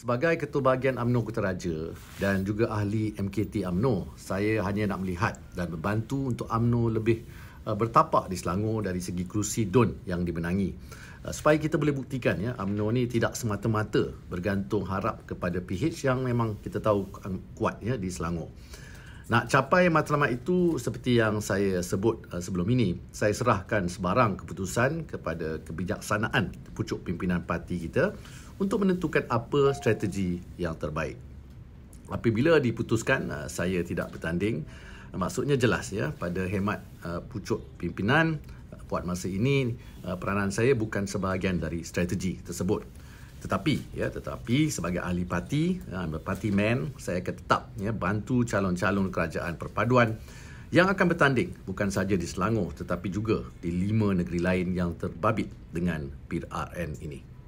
Sebagai Ketua Bahagian UMNO Kutaraja dan juga ahli MKT UMNO, saya hanya nak melihat dan membantu untuk UMNO lebih uh, bertapak di Selangor dari segi kerusi DUN yang dimenangi. Uh, supaya kita boleh buktikan ya, UMNO ni tidak semata-mata bergantung harap kepada PH yang memang kita tahu um, kuat ya di Selangor. Nak capai matlamat itu seperti yang saya sebut uh, sebelum ini, saya serahkan sebarang keputusan kepada kebijaksanaan pucuk pimpinan parti kita untuk menentukan apa strategi yang terbaik. Apabila diputuskan uh, saya tidak bertanding, uh, maksudnya jelas ya pada hemat uh, pucuk pimpinan buat masa ini peranan saya bukan sebahagian dari strategi tersebut tetapi ya tetapi sebagai ahli parti ya, parti man saya akan tetap ya bantu calon-calon kerajaan perpaduan yang akan bertanding bukan saja di Selangor tetapi juga di lima negeri lain yang terbabit dengan PRN ini